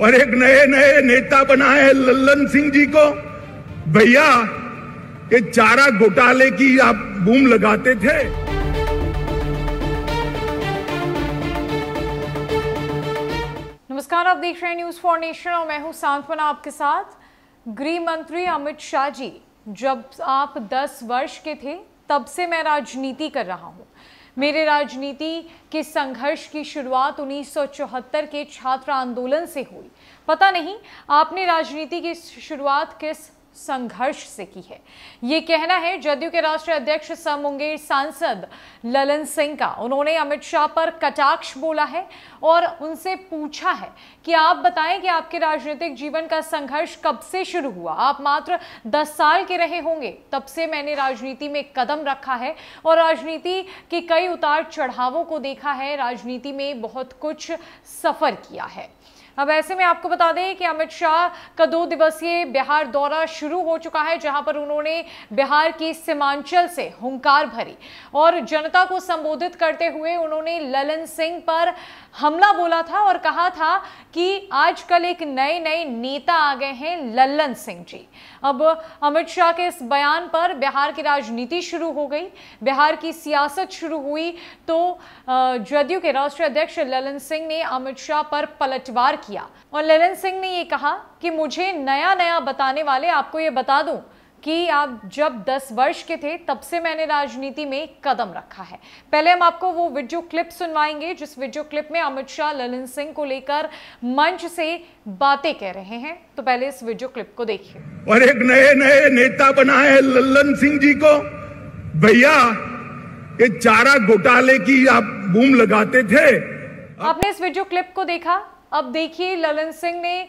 और एक नए नए नेता बनाए लल्लन सिंह जी को भैया ये चारा घोटाले की आप बूम लगाते थे नमस्कार आप देख रहे हैं न्यूज फॉर नेशन और मैं हूं सांत्वना आपके साथ गृह मंत्री अमित शाह जी जब आप 10 वर्ष के थे तब से मैं राजनीति कर रहा हूं मेरे राजनीति के संघर्ष की शुरुआत 1974 के छात्र आंदोलन से हुई पता नहीं आपने राजनीति की शुरुआत किस संघर्ष से की है ये कहना है जदयू के राष्ट्रीय अध्यक्ष सह मुंगेर सांसद ललन सिंह का उन्होंने अमित शाह पर कटाक्ष बोला है और उनसे पूछा है कि आप बताएं कि आपके राजनीतिक जीवन का संघर्ष कब से शुरू हुआ आप मात्र 10 साल के रहे होंगे तब से मैंने राजनीति में कदम रखा है और राजनीति के कई उतार चढ़ावों को देखा है राजनीति में बहुत कुछ सफर किया है अब ऐसे में आपको बता दें कि अमित शाह का दो दिवसीय बिहार दौरा शुरू हो चुका है जहां पर उन्होंने बिहार की सीमांचल से हुंकार भरी और जनता को संबोधित करते हुए उन्होंने ललन सिंह पर हमला बोला था और कहा था कि आजकल एक नए नए नेता आ गए हैं ललन सिंह जी अब अमित शाह के इस बयान पर बिहार की राजनीति शुरू हो गई बिहार की सियासत शुरू हुई तो जदयू के राष्ट्रीय अध्यक्ष ललन सिंह ने अमित शाह पर पलटवार किया और ललन सिंह ने यह कहा कि मुझे नया नया बताने वाले आप आपको ये बता दूं कि आप जब 10 वर्ष के थे तब से मैंने राजनीति में कदम रखा है पहले हम आपको वो वीडियो क्लिप सुनवाएंगे जिस वीडियो क्लिप में अमित शाह ललन सिंह को लेकर मंच से बातें कह रहे हैं तो पहले इस वीडियो क्लिप को देखिए और एक नए नए नेता बना है ललन सिंह जी को भैया ये चारा घोटाले की आप बूम लगाते थे आपने इस वीडियो क्लिप को देखा अब देखिए ललन सिंह ने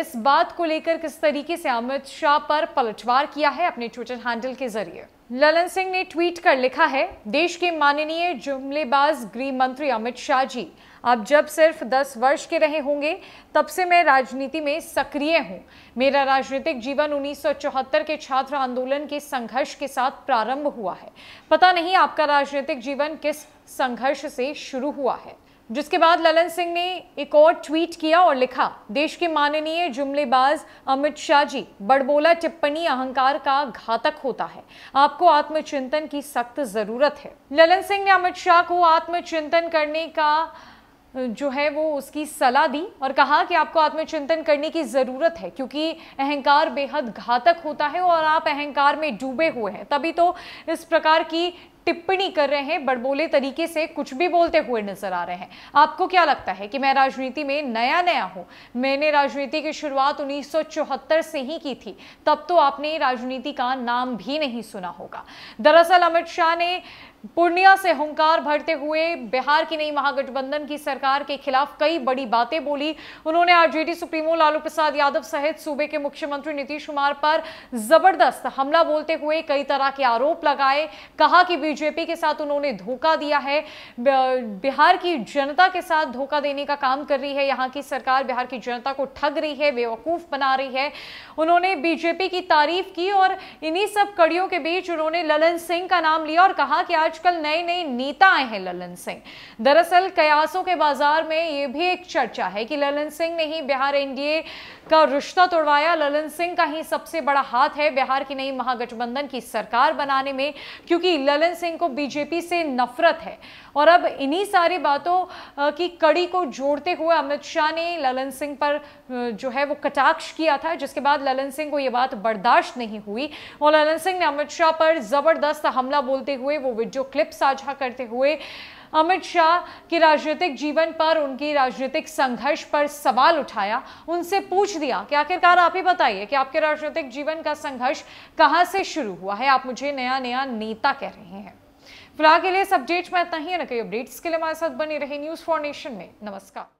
इस बात को लेकर किस तरीके से अमित शाह पर पलटवार किया है अपने ट्विटर हैंडल के जरिए ललन सिंह ने ट्वीट कर लिखा है देश के माननीय जुमलेबाज गृह मंत्री अमित शाह जी आप जब सिर्फ 10 वर्ष के रहे होंगे तब से मैं राजनीति में सक्रिय हूं। मेरा राजनीतिक जीवन 1974 के छात्र आंदोलन के संघर्ष के साथ प्रारंभ हुआ है पता नहीं आपका राजनीतिक जीवन किस संघर्ष से शुरू हुआ है जिसके बाद ललन सिंह ने एक और ट्वीट किया और लिखा देश के माननीय जुमलेबाज अमित शाह जी बड़बोला टिप्पणी अहंकार का घातक होता है आपको आत्मचिंतन की सख्त ज़रूरत है ललन सिंह ने अमित शाह को आत्मचिंतन करने का जो है वो उसकी सलाह दी और कहा कि आपको आत्मचिंतन करने की ज़रूरत है क्योंकि अहंकार बेहद घातक होता है और आप अहंकार में डूबे हुए हैं तभी तो इस प्रकार की टिप्पणी कर रहे हैं बड़बोले तरीके से कुछ भी बोलते हुए नजर आ रहे हैं आपको क्या लगता है कि मैं राजनीति में नया नया हूं मैंने राजनीति की शुरुआत उन्नीस से ही की थी तब तो आपने राजनीति का नाम भी नहीं सुना होगा दरअसल अमित शाह ने पूर्णिया से हंकार भरते हुए बिहार की नई महागठबंधन की सरकार के खिलाफ कई बड़ी बातें बोली उन्होंने आरजेडी सुप्रीमो लालू प्रसाद यादव सहित सूबे के मुख्यमंत्री नीतीश कुमार पर जबरदस्त हमला बोलते हुए कई तरह के आरोप लगाए कहा कि बीजेपी बीजेपी के साथ उन्होंने धोखा दिया है बिहार की जनता के साथ धोखा देने का काम कर रही है यहाँ की सरकार बिहार की जनता को ठग रही है बेवकूफ़ बना रही है उन्होंने बीजेपी की तारीफ की और इन्हीं सब कड़ियों के बीच उन्होंने ललन सिंह का नाम लिया और कहा कि आजकल नए नए नेता आए हैं ललन सिंह दरअसल कयासों के बाजार में ये भी एक चर्चा है कि ललन सिंह ने ही बिहार एनडीए का रिश्ता तोड़वाया ललन सिंह का ही सबसे बड़ा हाथ है बिहार की नई महागठबंधन की सरकार बनाने में क्योंकि ललन सिंह सिंह को बीजेपी से नफरत है और अब इन्हीं सारी बातों की कड़ी को जोड़ते हुए अमित शाह ने ललन सिंह पर जो है वो कटाक्ष किया था जिसके बाद ललन सिंह को ये बात बर्दाश्त नहीं हुई और ललन सिंह ने अमित शाह पर ज़बरदस्त हमला बोलते हुए वो वीडियो क्लिप साझा करते हुए अमित शाह के राजनीतिक जीवन पर उनकी राजनीतिक संघर्ष पर सवाल उठाया उनसे पूछ दिया कि आखिरकार आप ही बताइए कि आपके राजनीतिक जीवन का संघर्ष कहाँ से शुरू हुआ है आप मुझे नया नया नेता कह रहे हैं फिलहाल के लिए इस अपडेट में इतना ही ना कई अपडेट्स के लिए हमारे साथ बने रही न्यूज़ फॉर नेशन में नमस्कार